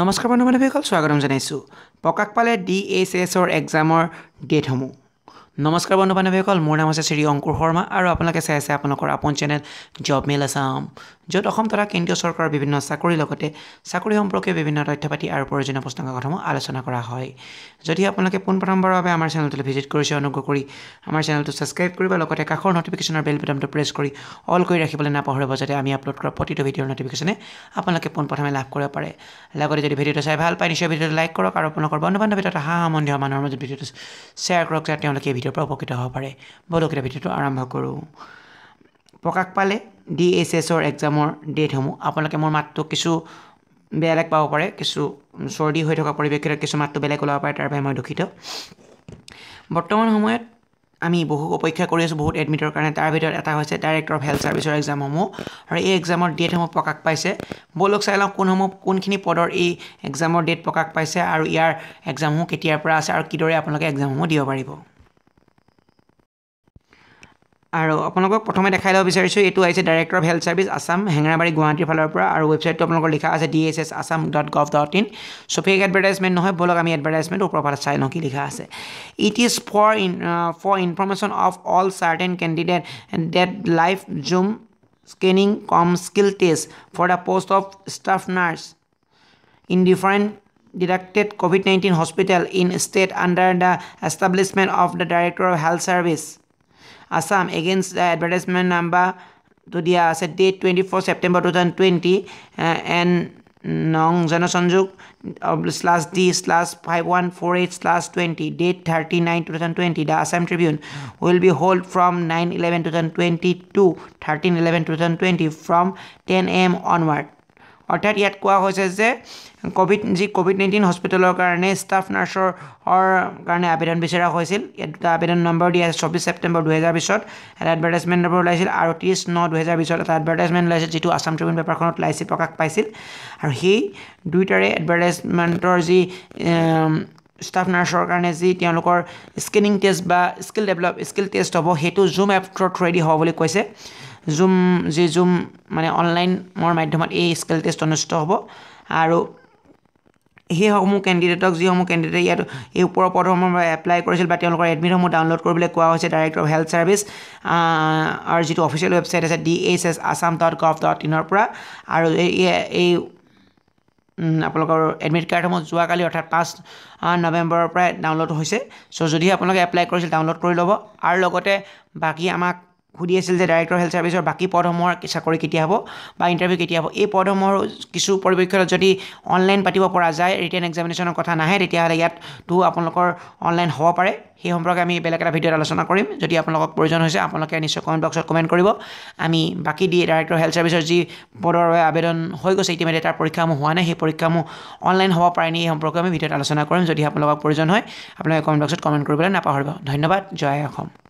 নমস্কাৰ বন্ধু বান্ধৱীসকল স্বাগতম জনাইছোঁ প্ৰকাশ পালে ডি এইচ এছৰ এক্সামৰ ডেটসমূহ নমস্কাৰ বন্ধু বান্ধৱীসকল মোৰ নাম হৈছে শ্ৰী অংকুৰ শৰ্মা আৰু আপোনালোকে চাই আছে আপোনালোকৰ আপোন চেনেল জব মেল আছাম য'ত অসম তথা কেন্দ্ৰীয় চৰকাৰৰ বিভিন্ন চাকৰিৰ লগতে চাকৰি সম্পৰ্কীয় বিভিন্ন তথ্য পাতি আৰু প্ৰয়োজনীয় প্ৰশ্নকাকঠসমূহ আলোচনা কৰা হয় যদি আপোনালোকে পোনপ্ৰথমবাৰৰ বাবে আমাৰ চেনেলটোলৈ ভিজিট কৰিছে অনুগ্ৰহ কৰি আমাৰ চেনেলটো ছাবস্ক্ৰাইব কৰিব লগতে কাষৰ নটিফিকেশ্যনৰ বেল বুটামটো প্ৰেছ কৰি অল কৰি ৰাখিবলৈ নাপাহৰিব যাতে আমি আপলোড কৰা প্ৰতিটো ভিডিঅ'ৰ নটিফিকেশ্যনে আপোনালোকে পোনপ্ৰথমে লাভ কৰিব পাৰে লগতে যদি ভিডিঅ'টো চাই ভাল পায় নিশ্চয় ভিডিঅ'টো লাইক কৰক আৰু আপোনালোকৰ বন্ধু বান্ধৱী তথা হাঁহ সম্বন্ধীয় মানুহৰ মাজত ভিডিঅ'টো শ্বেয়াৰ কৰক যাতে তেওঁলোকে এই ভিডিঅ'ৰ পৰা উপকৃত হ'ব পাৰে বলকৃত ভিডিঅ'টো আৰম্ভ কৰোঁ প্ৰকাশ পালে ডি এইচ এছৰ এক্সামৰ ডেটসমূহ আপোনালোকে মোৰ মাতটো কিছু বেলেগ পাব পাৰে কিছু চৰ্দি হৈ থকা পৰিপ্ৰেক্ষিতত কিছু মাতটো বেলেগ ওলাব পাৰে তাৰ বাবে মই দুখিত বৰ্তমান সময়ত আমি বহু অপেক্ষা কৰি আছোঁ বহুত এডমিটৰ কাৰণে তাৰ ভিতৰত এটা হৈছে ডাইৰেক্টৰ অফ হেল্থ ছাৰ্ভিচৰ এক্সামসমূহ আৰু এই এক্সামৰ ডেটসমূহ প্ৰকাশ পাইছে ব'লক চাই লওঁ কোনসমূহ কোনখিনি পদৰ এই এক্সামৰ ডেট প্ৰকাশ পাইছে আৰু ইয়াৰ এক্সামসমূহ কেতিয়াৰ পৰা আছে আৰু কিদৰে আপোনালোকে এক্সামসমূহ দিব পাৰিব আৰু আপোনালোকক প্ৰথমে দেখাই ল'ব বিচাৰিছোঁ এইটো আহিছে director of health service Assam Hengrabari গুৱাহাটীৰ ফালৰ পৰা আৰু ৱেবছাইটটো আপোনালোকৰ লিখা আছে D S S Assam dot gov dot in চ' ফেক এডভাৰটাইজমেণ্ট নহয় ব'লক আমি এডভাৰটাইজমেণ্ট ওপৰৰ পৰা চাই লওঁ কি লিখা আছে it is for in for information of all certain candidate date life zoom screening cum skill test for the post of staff nurse in different deducted COVID nineteen hospital in state under the establishment of the director of health service Assam against the advertisement number to the uh, set date 24 September 2020 uh, and Nong Zeno Sanjuk uh, slash D slash 5148 slash 20 date 39 2020 the Assam Tribune will be hold from 9 11 2020 to 13 11 2020 from 10 a.m. onward. অৰ্থাৎ ইয়াত কোৱা হৈছে যে Covid যি Covid nineteen হস্পিটেলৰ কাৰণে staff নাৰ্ছৰ কাৰণে আবেদন বিচৰা হৈছিল ইয়াত দুটা আবেদন নম্বৰ দিয়া আছে চৌব্বিছ ছেপ্টেম্বৰ দুহেজাৰ বিছত এটা এডভাৰটাইজমেণ্ট নম্বৰ ওলাইছিল আৰু ত্ৰিছ ন দুহেজাৰ বিছত এটা এডভাৰটাইজমেণ্ট ওলাইছিল যিটো আছাম ট্ৰিবিউন পেপাৰখনত ওলাইছিল প্ৰকাশ পাইছিল আৰু সেই দুয়োটাৰে এডভাৰটাইজমেণ্টৰ যি ষ্টাফ নাৰ্ছৰ কাৰণে যি তেওঁলোকৰ স্কিনিং টেষ্ট বা স্কিল ডেভেলপ স্কিল টেষ্ট হ'ব সেইটো জুম এপটোৰ থ্ৰুৱেদি হ'ব বুলি কৈছে জুম যি জুম মানে অনলাইনৰ মাধ্যমত এই স্কেল টেষ্ট অনুষ্ঠিত হ'ব আৰু সেইসমূহ কেণ্ডিডেটক যিসমূহ কেণ্ডিডেটে ইয়াত এই ওপৰৰ পদসমূহ এপ্লাই কৰিছিল বা তেওঁলোকৰ এডমিটসমূহ ডাউনলোড কৰিবলৈ কোৱা হৈছে ডাইৰেক্টৰ অফ হেল্থ ছাৰ্ভিচ আৰু যিটো অফিচিয়েল ৱেবছাইট আছে D H S Assam dot gov dot ইনৰ পৰা আৰু এই এই আপোনালোকৰ এডমিট কাৰ্ডসমূহ যোৱাকালি অৰ্থাৎ পাঁচ নৱেম্বৰৰ পৰাই ডাউনলোড হৈছে চ' যদিহে আপোনালোকে এপ্লাই কৰিছিল ডাউনলোড কৰি ল'ব আৰু লগতে বাকী আমাক সুধি আছিল যে ডাইৰেক্টৰ হেল্থ ছাৰ্ভিছৰ বাকী পদসমূহৰ চাকৰি কেতিয়া হ'ব বা ইণ্টাৰভিউ কেতিয়া হ'ব এই পদসমূহৰ কিছু পৰিপ্ৰেক্ষিতত যদি অনলাইন পাতিব পৰা যায় ৰিটাৰ্ণ এক্সামিনেশ্যনৰ কথা নাহে তেতিয়াহ'লে ইয়াততো আপোনালোকৰ অনলাইন হ'ব পাৰে সেই সম্পৰ্কে আমি বেলেগ এটা ভিডিঅ'ত আলোচনা কৰিম যদি আপোনালোকক প্ৰয়োজন হৈছে আপোনালোকে নিশ্চয় কমেণ্ট বক্সত কমেণ্ট কৰিব আমি বাকী দি ডাইৰেক্টৰ হেল্থ ছাৰ্ভিছৰ যি পদৰ বাবে আবেদন হৈ গৈছে ইতিমধ্যে তাৰ পৰীক্ষাসমূহ হোৱা নাই সেই পৰীক্ষাসমূহ অনলাইন হ'ব পাৰে নেকি এই সম্পৰ্কে আমি ভিডিঅ'ত আলোচনা কৰিম যদি আপোনালোকক প্ৰয়োজন হয় আপোনালোকে কমেণ্ট বক্সত কমেণ্ট কৰিবলৈ নাপাহৰিব ধন্যবাদ জয় অসম